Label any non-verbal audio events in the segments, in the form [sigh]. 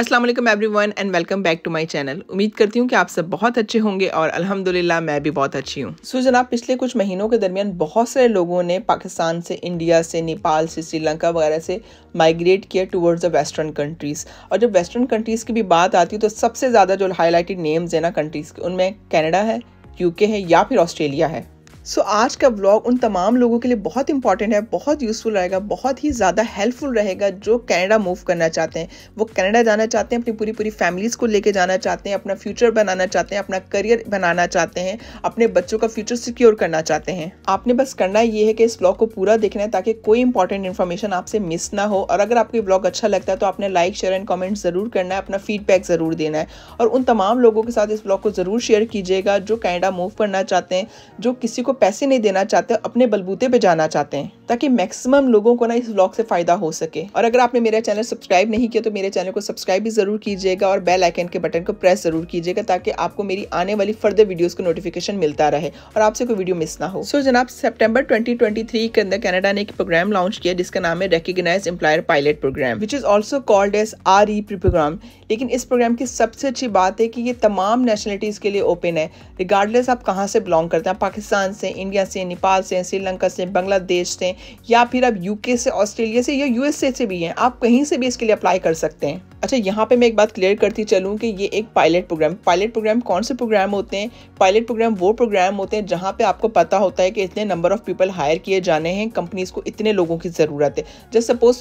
अस्सलाम वालेकुम one and welcome back to my channel उम्मीद करती हूँ कि आप सब बहुत अच्छे होंगे और अल्हम्दुलिल्लाह मैं भी बहुत अच्छी हूँ सो जनाब पिछले कुछ महीनों के दरमियान बहुत सारे लोगों ने पाकिस्तान से इंडिया से नेपाल से श्रीलंका वगैरह से माइग्रेट किया टूवर्ड्स द वेस्टर्न कंट्रीज़ और जब वेस्टर्न कंट्रीज़ की भी बात आती है तो सबसे ज़्यादा जो हाईलाइटेड नेम्स हैं ना कंट्रीज़ के उनमें कैनेडा है यूके है या फिर ऑस्ट्रेलिया है सो so, आज का व्लॉग उन तमाम लोगों के लिए बहुत इंपॉर्टेंट है बहुत यूज़फुल रहेगा बहुत ही ज़्यादा हेल्पफुल रहेगा जो कनाडा मूव करना चाहते हैं वो कनाडा जाना चाहते हैं अपनी पूरी पूरी फैमिलीज़ को लेके जाना चाहते हैं अपना फ्यूचर बनाना चाहते हैं अपना करियर बनाना चाहते हैं अपने बच्चों का फ्यूचर सिक्योर करना चाहते हैं आपने बस करना ये है कि इस ब्लॉग को पूरा देखना है ताकि कोई इंपॉर्टेंट इन्फॉर्मेशन आपसे मिस ना हो और अगर आपको ब्लॉग अच्छा लगता है तो आपने लाइक शेयर एंड कॉमेंट ज़रूर करना है अपना फीडबैक ज़रूर देना है और उन तमाम लोगों के साथ इस ब्लॉग को ज़रूर शेयर कीजिएगा जो कैनेडा मूव करना चाहते हैं जो किसी को पैसे नहीं देना चाहते अपने बलबूते पे जाना चाहते हैं ताकि मैक्सिमम लोगों को ना इस व्लॉग से फ़ायदा हो सके और अगर आपने मेरा चैनल सब्सक्राइब नहीं किया तो मेरे चैनल को सब्सक्राइब भी ज़रूर कीजिएगा और बेल आइकन के बटन को प्रेस ज़रूर कीजिएगा ताकि आपको मेरी आने वाली फर्दर वीडियोस को नोटिफिकेशन मिलता रहे और आपसे कोई वीडियो मिस ना हो सो so, जनाब सेप्टेम्बर ट्वेंटी के अंदर कैनेडा ने एक प्रोग्राम लॉन्च किया जिसका नाम है recognise employer pilot programme which is also called S R E programme लेकिन इस प्रोग्राम की सबसे अच्छी बात है कि ये तमाम नेशनलिटीज़ के लिए ओपन है रिगार्डलेस आप कहाँ से बिलोंग करते हैं पाकिस्तान से इंडिया से नेपाल से श्रीलंका से बांग्लादेश से या फिर आप यूके से ऑस्ट्रेलिया से या यूएसए से भी हैं आप कहीं से भी इसके लिए अप्लाई कर सकते हैं अच्छा यहाँ पे मैं एक बात क्लियर करती चलूँ कि ये एक पायलट प्रोग्राम पायलट प्रोग्राम कौन से प्रोग्राम होते हैं पायलट प्रोग्राम वो प्रोग्राम होते हैं जहाँ पे आपको पता होता है कि इतने नंबर ऑफ़ पीपल हायर किए जाने हैं कंपनीज़ को इतने लोगों की ज़रूरत है जस्ट सपोज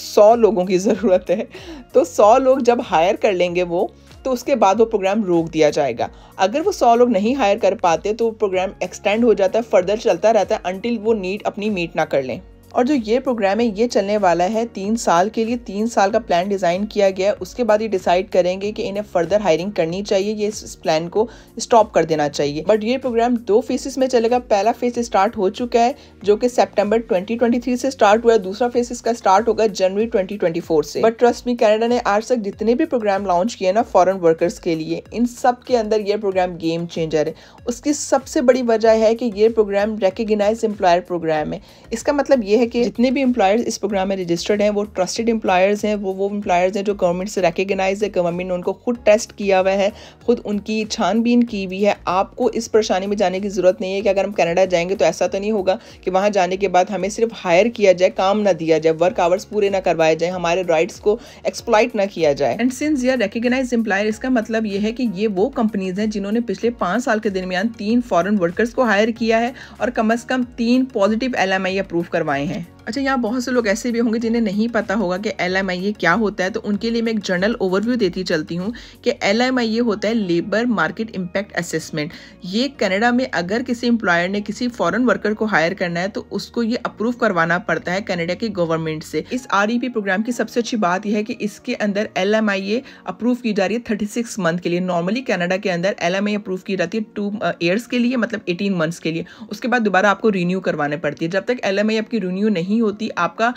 सौ लोगों की [laughs] ज़रूरत है तो सौ लोग जब हायर कर लेंगे वो तो उसके बाद वो प्रोग्राम रोक दिया जाएगा अगर वो सौ लोग नहीं हायर कर पाते तो प्रोग्राम एक्सटेंड हो जाता है फर्दर चलता रहता है अनटिल वो नीड अपनी मीट ना कर लें और जो ये प्रोग्राम है ये चलने वाला है तीन साल के लिए तीन साल का प्लान डिज़ाइन किया गया है उसके बाद ये डिसाइड करेंगे कि इन्हें फर्दर हायरिंग करनी चाहिए ये इस प्लान को स्टॉप कर देना चाहिए बट ये प्रोग्राम दो फेसिस में चलेगा पहला फेज स्टार्ट हो चुका है जो कि सेप्टेम्बर ट्वेंटी से स्टार्ट हुआ है दूसरा फेज इसका स्टार्ट होगा जनवरी ट्वेंटी से बट ट्रस्ट मी कैनेडा ने आज तक जितने भी प्रोग्राम लॉन्च किए ना फॉरन वर्कर्स के लिए इन सब के अंदर यह प्रोग्राम गेम चेंजर है उसकी सबसे बड़ी वजह है कि ये प्रोग्राम रिकग्नाइज एम्प्लॉयर प्रोग्राम है इसका मतलब ये है कि जितने भी एम्प्लॉयर्स इस प्रोग्राम में रजिस्टर्ड हैं वो ट्रस्टेड एम्प्लॉयर्स हैं वो वो एम्प्लॉयर्स हैं जो गवर्नमेंट से रिकगनाइज है गवर्नमेंट ने उनको खुद टेस्ट किया हुआ है खुद उनकी छानबीन की हुई है आपको इस परेशानी में जाने की ज़रूरत नहीं है कि अगर हम कनाडा जाएंगे तो ऐसा तो नहीं होगा कि वहाँ जाने के बाद हमें सिर्फ हायर किया जाए काम ना दिया जाए वर्क आवर्स पूरे ना करवाए जाए हमारे राइट्स को एक्सप्लाइट ना किया जाए and since your recognise employer इसका मतलब ये है कि ये वो कंपनीज हैं जिन्होंने पिछले पाँच साल के दरमियान तीन फॉरन वर्कर्स को हायर किया है और कम अज़ कम तीन पॉजिटिव एल अप्रूव करवाए हैं Okay. अच्छा यहाँ बहुत से लोग ऐसे भी होंगे जिन्हें नहीं पता होगा कि एल एम आई ये क्या होता है तो उनके लिए मैं एक जनरल ओवरव्यू देती चलती हूँ कि एल एम आई ये होता है लेबर मार्केट इम्पैक्ट असेसमेंट ये कनाडा में अगर किसी एम्प्लॉयर ने किसी फॉरेन वर्कर को हायर करना है तो उसको ये अप्रूव करवाना पड़ता है कनाडा के गवर्नमेंट से इस आर ई पी प्रोग्राम की सबसे अच्छी बात यह है कि इसके अंदर एल एम आई अप्रूव की जा रही है थर्टी सिक्स मंथ के लिए नॉर्मली कनाडा के अंदर एल एम आई अप्रूव की जाती है टू ईयर्स uh, के लिए मतलब एटीन मंथ्स के लिए उसके बाद दोबारा आपको रिन्यू करवाने पड़ती है जब तक एल एम आई आपकी रिन्यू नहीं नहीं होती आपका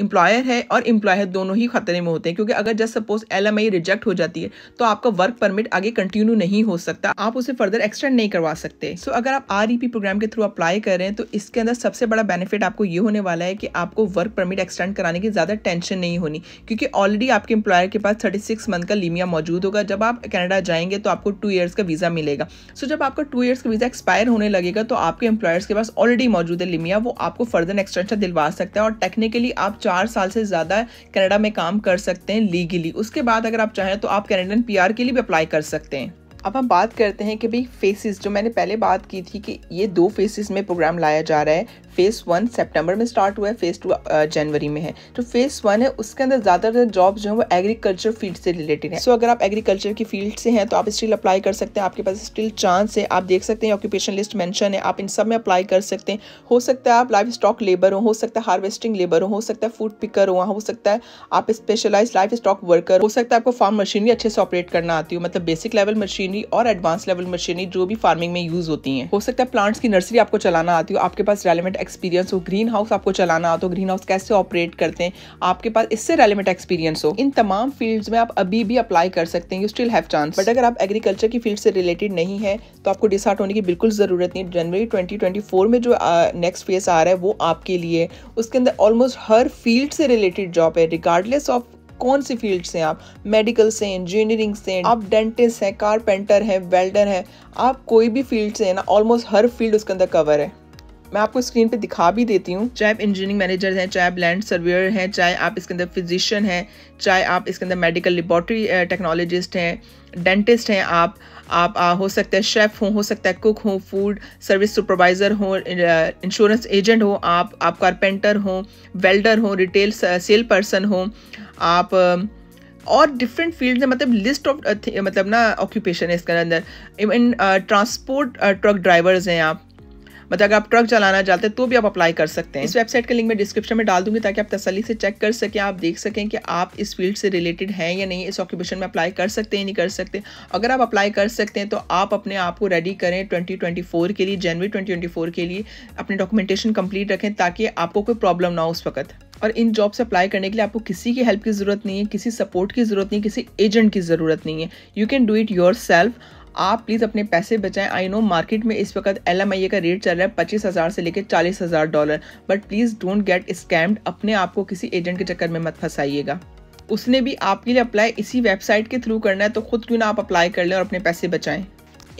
एम्प्लॉयर है और एम्प्लॉयर दोनों ही खतरे में होते हैं क्योंकि अगर जस्ट सपोज एल रिजेक्ट हो जाती है तो आपका वर्क परमिट आगे कंटिन्यू नहीं हो सकता आप उसे फर्दर एक्सटेंड नहीं करवा सकते सो so, अगर आप आर प्रोग्राम e के थ्रू अप्लाई कर रहे हैं तो इसके अंदर सबसे बड़ा बेनिफिट आपको ये होने वाला है कि आपको वर्क परमिट एक्सटेंड कराने की ज़्यादा टेंशन नहीं होनी क्योंकि ऑलरेडी आपके एम्प्लॉयर के पास थर्टी सिक्स मंथ का लीमिया मौजूद होगा जब आप कनाडा जाएंगे तो आपको टू ईयर्स का वीज़ा मिलेगा सो so, जब आपका टू ईयर्स का वीज़ा एक्सपायर होने लगेगा तो आपके एम्प्लॉयर्स के पास ऑलरेडी मौजूद है लिमिया वो आपको फर्दर एक्सटेंशन दिलवा सकता है और टेक्निकली आप चार साल से ज़्यादा कनाडा में काम कर सकते हैं लीगली उसके बाद अगर आप चाहें तो आप कैनेडियन पी के लिए भी अप्लाई कर सकते हैं अब हम बात करते हैं कि भाई फेसेस जो मैंने पहले बात की थी कि ये दो फेसेस में प्रोग्राम लाया जा रहा है फेस वन सितंबर में स्टार्ट हुआ है फेस टू जनवरी में है तो फेस वन है उसके अंदर ज़्यादातर जॉब जो है वो एग्रीकल्चर फील्ड से रिलेटेड है सो so, अगर आप एग्रीकल्चर की फील्ड से हैं तो आप स्टिल अप्लाई कर सकते हैं आपके पास स्टिल चांस है आप देख सकते हैं ऑक्यूपेशन लिस्ट मैंशन है आप इन सब में अप्लाई कर सकते हैं हो सकता है आप लाइफ स्टॉक लेबर हो हो सकता है हार्वेस्टिंग लेबर हो हो सकता है फूड पिकर हो हो सकता है आप स्पेशलाइज लाइफ स्टॉक वर्कर हो सकता है आपको फार्म मशीनरी अच्छे से ऑपरेट करना आती हो मतलब बेसिक लेवल मशीन मशीनरी और एडवांस लेवल मशीनरी जो भी फार्मिंग में यूज होती है हो सकता है प्लांट्स की नर्सरी आपको चलाना आती हो आपके पास रेलिवेंट एक्सपीरियंस हो ग्रीन हाउस आपको चलाना आता हो ग्रीन हाउस कैसे ऑपरेट करते हैं आपके पास इससे रेलिवेंट एक्सपीरियंस हो इन तमाम फील्ड में आप अभी भी अप्लाई कर सकते हैं you still have chance but अगर आप एग्रीकल्चर की फील्ड से रिलेटेड नहीं है तो आपको डिसार्ट होने की बिल्कुल ज़रूरत नहीं जनवरी 2024 में जो नेक्स्ट फेज आ रहा है वो आपके लिए उसके अंदर ऑलमोस्ट हर फील्ड से रिलेटेड जॉब है रिगार्डलेस ऑफ कौन सी फील्ड से आप मेडिकल से इंजीनियरिंग से आप डेंटिस्ट हैं कारपेंटर हैं वेल्डर हैं आप कोई भी फील्ड से है ना ऑलमोस्ट हर फील्ड उसके अंदर कवर है मैं आपको स्क्रीन पे दिखा भी देती हूँ चाहे आप इंजीनियरिंग मैनेजर हैं चाहे आप लैंड सर्वेयर हैं चाहे आप इसके अंदर फिजिशियन हैं चाहे आप इसके अंदर मेडिकल लेबॉर्ट्री टेक्नोलॉजिस्ट हैं डेंटिस्ट हैं आप आप आ, हो सकते हैं शेफ़ हो हो सकता है कुक हो फूड सर्विस सुपरवाइज़र हो इंश्योरेंस एजेंट हो आप आप कारपेंटर हो वेल्डर हो रिटेल सेल पर्सन हो आप और डिफरेंट फील्ड में मतलब लिस्ट ऑफ uh, मतलब ना ऑक्यूपेशन है इसके अंदर इवन ट्रांसपोर्ट ट्रक ड्राइवर्स हैं आप मतलब अगर आप ट्रक चलाना चाहते हैं तो भी आप अप्लाई कर सकते हैं इस वेबसाइट का लिंक मैं डिस्क्रिप्शन में डाल दूंगी ताकि आप तसली से चेक कर सकें आप देख सकें कि आप इस फील्ड से रिलेटेड हैं या नहीं इस ऑक्यूपेशन में अप्लाई कर सकते हैं नहीं कर सकते अगर आप अप्लाई कर सकते हैं तो आप अपने आप को रेडी करें ट्वेंटी के लिए जनवरी ट्वेंटी के लिए अपने डॉक्यूमेंटेशन कंप्लीट रखें ताकि आपको कोई प्रॉब्लम ना हो उस वक्त और इन जॉब्स अप्लाई करने के लिए आपको किसी की हेल्प की ज़रूरत नहीं है किसी सपोर्ट की ज़रूरत नहीं है किसी एजेंट की ज़रूरत नहीं है you can do it yourself आप प्लीज़ अपने पैसे बचाएं आई नो मार्केट में इस वक्त एल का रेट चल रहा है पच्चीस हज़ार से लेकर चालीस हज़ार dollar but please don't get scammed अपने आप को किसी एजेंट के चक्कर में मत फंसाइएगा उसने भी आपके लिए अप्लाई इसी वेबसाइट के थ्रू करना है तो खुद क्यों ना आप अप्लाई कर लें और अपने पैसे बचाएं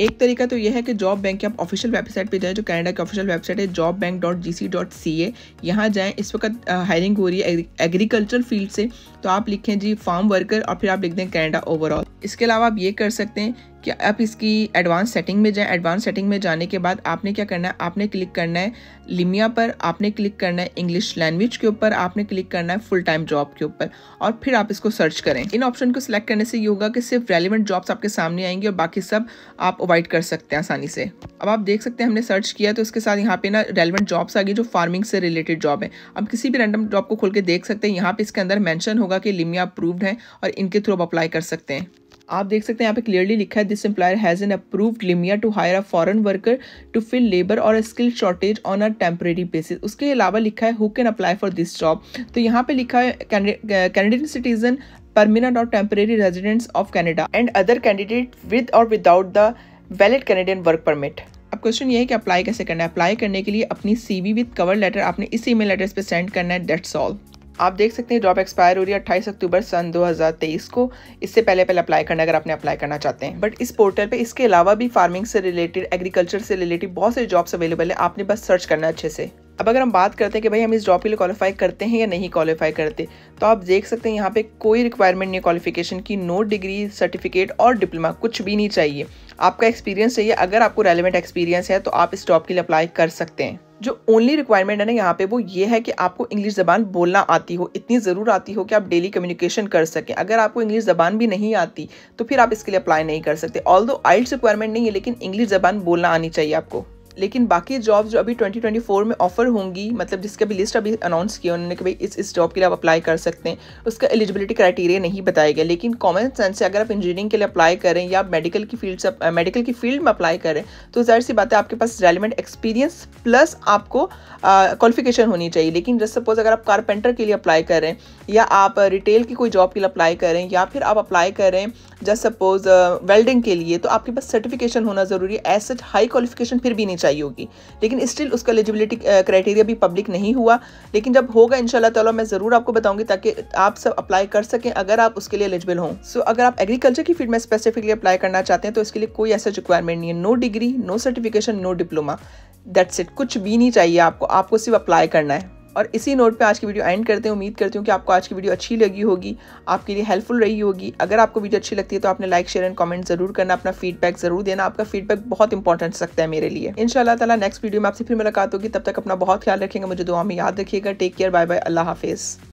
एक तरीका तो यह है कि जॉब बैंक की आप ऑफिशियल वेबसाइट पे जाएं जो कनाडा की ऑफिशियल वेबसाइट है job bank dot G C dot C A यहाँ जाएँ इस वक्त हायरिंग हो रही है एग्रीकल्चर फील्ड से तो आप लिखें जी फार्म वर्कर और फिर आप लिख दें कनाडा ओवरऑल इसके अलावा आप ये कर सकते हैं कि आप इसकी एडवांस सेटिंग में जाएं एडवांस सेटिंग में जाने के बाद आपने क्या करना है आपने क्लिक करना है लिमिया पर आपने क्लिक करना है इंग्लिश लैंग्वेज के ऊपर आपने क्लिक करना है फुल टाइम जॉब के ऊपर और फिर आप इसको सर्च करें इन ऑप्शन को सिलेक्ट करने से ये होगा कि सिर्फ रेलिवेंट जॉब्स आपके सामने आएंगे और बाकी सब आप अवॉइड कर सकते हैं आसानी से अब आप देख सकते हैं हमने सर्च किया तो इसके साथ यहाँ पे ना रेलिवेंट जॉब्स आ गई जो फार्मिंग से रिलेटेड जॉब है आप किसी भी रैंडम जॉब को खोल के देख सकते हैं यहाँ पे इसके अंदर मैंशन होगा कि लिमिया अप्रूव्ड है और इनके थ्रू आप अप्लाई कर सकते हैं आप देख सकते हैं यहाँ पे क्लियरली लिखा है this employer has an approved LMIA to hire a foreign worker to fill labour or skill shortage on a temporary basis उसके अलावा लिखा है who can apply for this job तो यहाँ पे लिखा है Canadian citizen permanent or temporary residents of Canada and other candidate with or without the valid Canadian work permit अब क्वेश्चन ये है कि अप्लाई कैसे करना है अप्लाई करने के लिए अपनी C V with cover letter आपने इस मेल एड्रेस पर सेंड करना है डेट्स ऑल आप देख सकते हैं जॉब एक्सपायर हो रही है अट्ठाईस अक्टूबर सन 2023 को इससे पहले पहले अप्लाई करना अगर आपने अप्लाई करना चाहते हैं बट इस पोर्टल पे इसके अलावा भी फार्मिंग से रिलेटेड एग्रीकल्चर से रिलेटेड बहुत सारे जॉब्स अवेलेबल है आपने बस सर्च करना अच्छे से अब अगर हम बात करते हैं कि भाई हम इस जॉब के लिए क्वालिफाई करते हैं या नहीं क्वालिफाई करते तो आप देख सकते हैं यहाँ पे कोई रिक्वायरमेंट नहीं क्वालिफिकेशन की no degree certificate or diploma कुछ भी नहीं चाहिए आपका एक्सपीरियंस चाहिए अगर आपको रेलिवेंट एक्सपीरियंस है तो आप इस जॉब के लिए अप्लाई कर सकते हैं जो ओनली रिक्वायरमेंट है ना यहाँ पे वो ये है कि आपको इंग्लिश ज़बान बोलना आती हो इतनी ज़रूर आती हो कि आप डेली कम्युनिकेशन कर सकें अगर आपको इंग्लिश ज़बान भी नहीं आती तो फिर आप इसके लिए अप्लाई नहीं कर सकते ऑल दो आइल्स रिक्वायरमेंट नहीं है लेकिन इंग्लिश ज़बान बोलना आनी चाहिए आपको लेकिन बाकी जॉब जो अभी 2024 में ऑफ़र होंगी मतलब जिसका भी लिस्ट अभी अनाउंस किया उन्होंने कि भाई इस इस जॉब के लिए आप अप्लाई कर सकते हैं उसका एलिजिबिलिटी क्राइटेरिया नहीं बताया गया लेकिन कॉमन सेंस से अगर आप इंजीनियरिंग के लिए अप्लाई करें या मेडिकल की फील्ड से मेडिकल की फील्ड में अप्लाई करें तो जाहिर सी बात है आपके पास रेलिवेंट एक्सपीरियंस प्लस आपको क्वालिफिकेशन होनी चाहिए लेकिन जस्ट सपोज अगर आप कारपेंटर के लिए अप्लाई करें या आप रिटेल की कोई जॉब के लिए अप्लाई करें या फिर आप अप्लाई करें जस्ट सपोज वेल्डिंग के लिए तो आपके पास सर्टिफिकेशन होना ज़रूरी है एज सच हाई क्वालिफिकेशन फिर भी नहीं चाहिए होगी लेकिन स्टिल उसका एलिजिबिलिटी क्राइटेरिया भी पब्लिक नहीं हुआ लेकिन जब होगा इन ताला मैं ज़रूर आपको बताऊंगी ताकि आप सब अप्लाई कर सकें अगर आप उसके लिए एलिजिबल हों सो so, अगर आप एग्रीकल्चर की फील्ड में स्पेसिफिकली अप्लाई करना चाहते हैं तो इसके लिए कोई ऐसा रिक्वायरमेंट नहीं है no degree no certification no diploma that's it कुछ भी नहीं चाहिए आपको आपको सिर्फ अप्लाई करना है और इसी नोट पे आज की वीडियो एंड करते हैं उम्मीद करती हूँ कि आपको आज की वीडियो अच्छी लगी होगी आपके लिए हेल्पफुल रही होगी अगर आपको वीडियो अच्छी लगती है तो आपने लाइक शेयर एंड कमेंट जरूर करना अपना फीडबैक जरूर देना आपका फीडबैक बहुत इंपॉर्टेंट सकता है मेरे लिए इन ताला नेक्स्ट वीडियो में आपसे फिर मुलाकात होगी तब तक अपना बहुत ख्याल रखेंगे मुझे दुआ में याद रखिएगा टेक केयर बाय बाय अल्लाह हाफिज़